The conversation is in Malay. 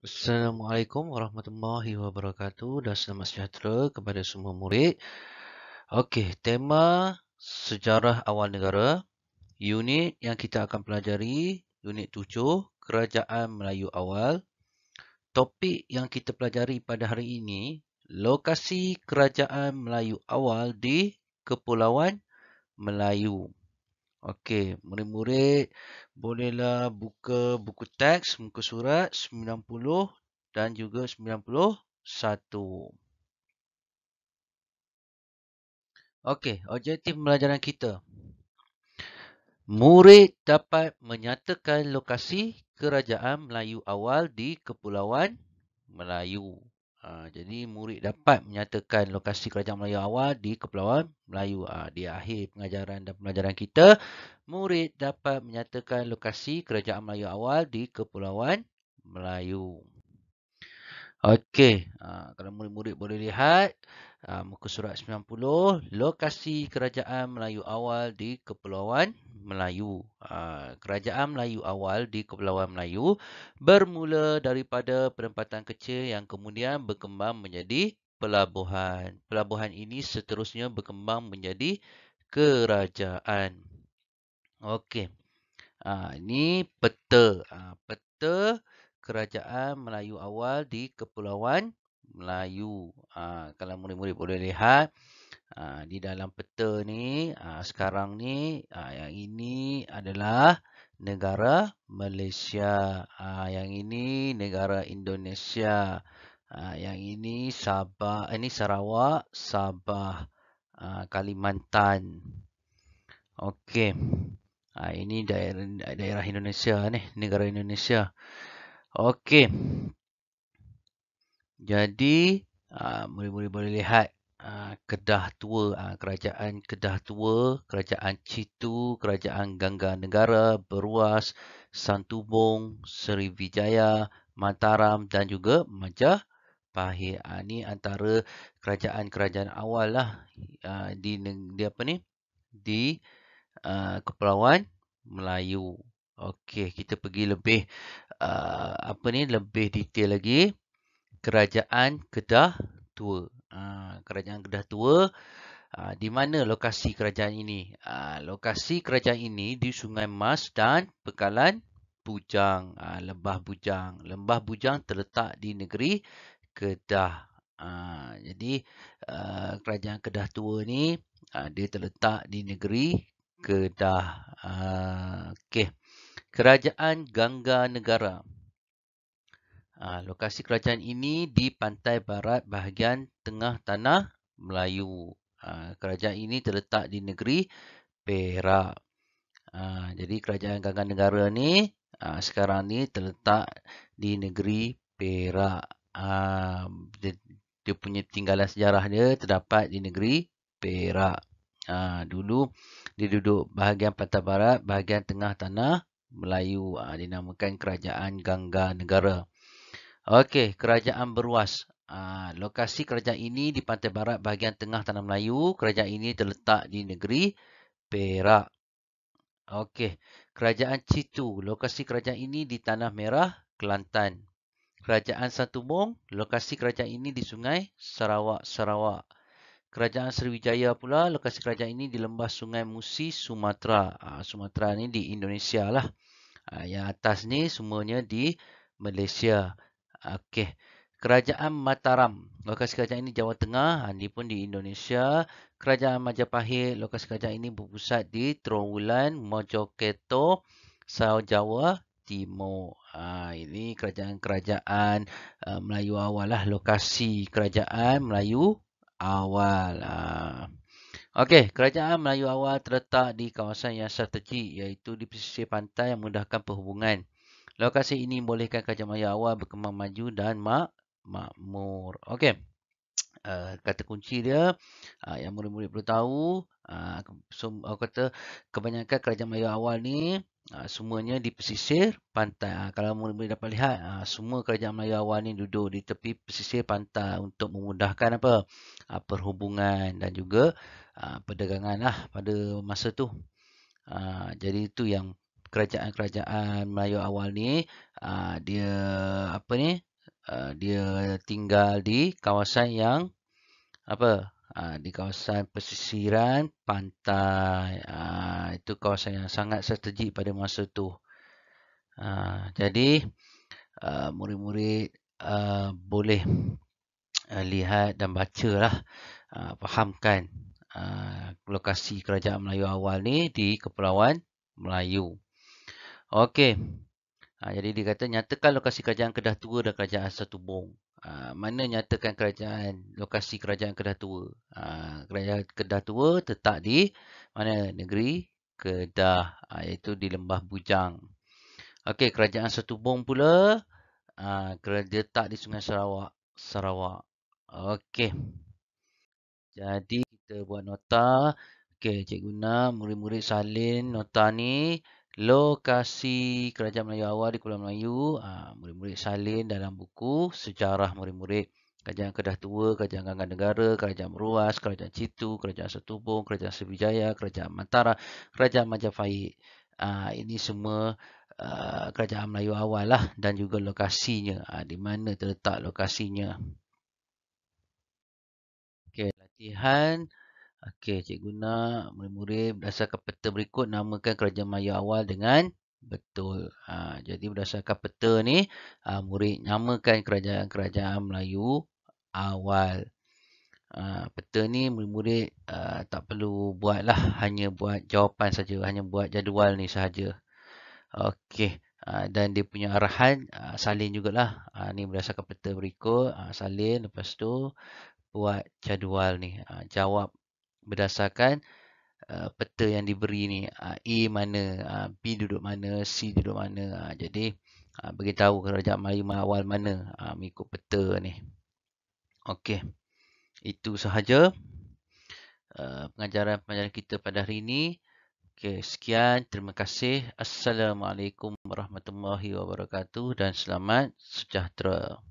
Assalamualaikum warahmatullahi wabarakatuh dan selamat sejahtera kepada semua murid. Okey, tema sejarah awal negara. Unit yang kita akan pelajari, unit tujuh Kerajaan Melayu Awal. Topik yang kita pelajari pada hari ini, lokasi Kerajaan Melayu Awal di Kepulauan Melayu. Okey, murid-murid bolehlah buka buku teks buku surat 90 dan juga 91. Okey, objektif pelajaran kita. Murid dapat menyatakan lokasi kerajaan Melayu awal di Kepulauan Melayu. Ha, jadi murid dapat menyatakan lokasi kerajaan Melayu awal di Kepulauan Melayu. Ha, di akhir pengajaran dan pembelajaran kita, murid dapat menyatakan lokasi kerajaan Melayu awal di Kepulauan Melayu. Okey, ha, kalau murid-murid boleh lihat ha, muka surat 90, lokasi kerajaan Melayu awal di Kepulauan Melayu. Ah, kerajaan Melayu awal di Kepulauan Melayu bermula daripada penempatan kecil yang kemudian berkembang menjadi pelabuhan. Pelabuhan ini seterusnya berkembang menjadi kerajaan. Okey. Ha, ini peta. Ha, peta kerajaan Melayu awal di Kepulauan Melayu. Ha, kalau murid-murid boleh lihat. Ha, di dalam peta ni, ha, mm-hmm. sekarang ni, ha, yang ini adalah negara Malaysia. yang ini negara Indonesia. yang ini Sabah, eh, ini Sarawak, Sabah, Kalimantan. Okey. ini daerah, daerah Indonesia ni, negara Indonesia. Okey. Jadi, murid-murid boleh lihat Ah, Kedah Tua, ah, kerajaan Kedah Tua, kerajaan Citu, kerajaan Gangga Negara, Beruas, Santubong, Seri Vijaya, Mataram dan juga Majapahit. Ini ah, antara kerajaan-kerajaan awal lah di, di apa ni? Di Kepulauan Melayu. Okey, kita pergi lebih apa ni? Lebih detail lagi. Kerajaan Kedah Tua. Ah, kerajaan Kedah Tua ha, di mana lokasi kerajaan ini? Ha, lokasi kerajaan ini di Sungai Mas dan Pekalan Bujang, ha, Lembah Bujang. Lembah Bujang terletak di negeri Kedah. Ha, jadi ha, kerajaan Kedah Tua ini ha, dia terletak di negeri Kedah. Ha, Okey. Kerajaan Gangga Negara. Ha, lokasi kerajaan ini di pantai barat bahagian tengah tanah Melayu. Ha, kerajaan ini terletak di negeri Perak. Ha, jadi kerajaan Gangan Negara ni sekarang ini terletak di negeri Perak. Ha, dia punya tinggalan sejarah dia terdapat di negeri Perak. Ha, dulu dia duduk bahagian pantai barat, bahagian tengah tanah Melayu. Ha, dinamakan kerajaan Gangga Negara. Okey, kerajaan beruas. Ah, lokasi kerajaan ini di pantai barat bahagian tengah tanah Melayu. Kerajaan ini terletak di negeri Perak. Okey, kerajaan Citu. Lokasi kerajaan ini di tanah merah Kelantan. Kerajaan Santubong. Lokasi kerajaan ini di sungai Sarawak, Sarawak. Kerajaan Sriwijaya pula. Lokasi kerajaan ini di lembah sungai Musi, Sumatera. Ah, Sumatera ini di Indonesia lah. Ah, yang atas ni semuanya di Malaysia. Okey. Kerajaan Mataram. Lokasi kerajaan ini Jawa Tengah. Ini ah, pun di Indonesia. Kerajaan Majapahit. Lokasi kerajaan ini berpusat di Trawulan, Mojoketo, South Jawa Timur. Ha, ini kerajaan-kerajaan uh, Melayu awal lah. Lokasi kerajaan Melayu awal. Ha. Okey, kerajaan Melayu awal terletak di kawasan yang strategik iaitu di pesisir pantai yang memudahkan perhubungan Lokasi ini membolehkan kajian maya awal berkembang maju dan mak makmur. Okey. Uh, kata kunci dia uh, yang murid-murid perlu tahu uh, so, aku kata kebanyakan kerajaan maya awal ni uh, semuanya di pesisir pantai. Uh, kalau murid-murid dapat lihat uh, semua kerajaan maya awal ni duduk di tepi pesisir pantai untuk memudahkan apa uh, perhubungan dan juga uh, perdagangan lah pada masa tu. Uh, jadi itu yang kerajaan-kerajaan Melayu awal ni uh, dia apa ni uh, dia tinggal di kawasan yang apa uh, di kawasan pesisiran pantai uh, itu kawasan yang sangat strategik pada masa tu uh, jadi murid-murid uh, uh, boleh uh, lihat dan baca lah uh, fahamkan uh, lokasi kerajaan Melayu awal ni di Kepulauan Melayu. Okey. Ha, jadi dia kata nyatakan lokasi kerajaan Kedah Tua dan kerajaan Asal Tubong. Ha, mana nyatakan kerajaan lokasi kerajaan Kedah Tua? Ha, kerajaan Kedah Tua terletak di mana negeri Kedah ha, iaitu di Lembah Bujang. Okey, kerajaan Asal Tubong pula ha, kerajaan terletak di Sungai Sarawak. Sarawak. Okey. Jadi kita buat nota. Okey, cikgu nak murid-murid salin nota ni. Lokasi Kerajaan Melayu Awal di Kuala Melayu ah, Murid-murid salin dalam buku Sejarah Murid-murid Kerajaan Kedah Tua, Kerajaan Gangga Negara, Kerajaan Meruas, Kerajaan Citu, Kerajaan Setubung, Kerajaan Sebijaya, Kerajaan Mantara, Kerajaan Majapahit ah, Ini semua ah, Kerajaan Melayu Awal lah dan juga lokasinya Di mana terletak lokasinya Okay, latihan Okey, cikgu nak murid-murid berdasarkan peta berikut namakan kerajaan Maya awal dengan betul. Ha, jadi berdasarkan peta ni, ha, murid namakan kerajaan-kerajaan Melayu awal. Ha, peta ni murid-murid ha, tak perlu buat lah. Hanya buat jawapan saja, Hanya buat jadual ni sahaja. Okey. Ha, dan dia punya arahan ha, salin jugalah. Ha, ni berdasarkan peta berikut. Ha, salin. Lepas tu buat jadual ni. Ha, jawab berdasarkan uh, peta yang diberi ni uh, A mana, uh, B duduk mana, C duduk mana. Uh, jadi uh, bagi tahu kerajaan Melayu awal mana uh, mengikut peta ni. Okey. Itu sahaja uh, pengajaran-pengajaran kita pada hari ini. Okey, sekian. Terima kasih. Assalamualaikum warahmatullahi wabarakatuh dan selamat sejahtera.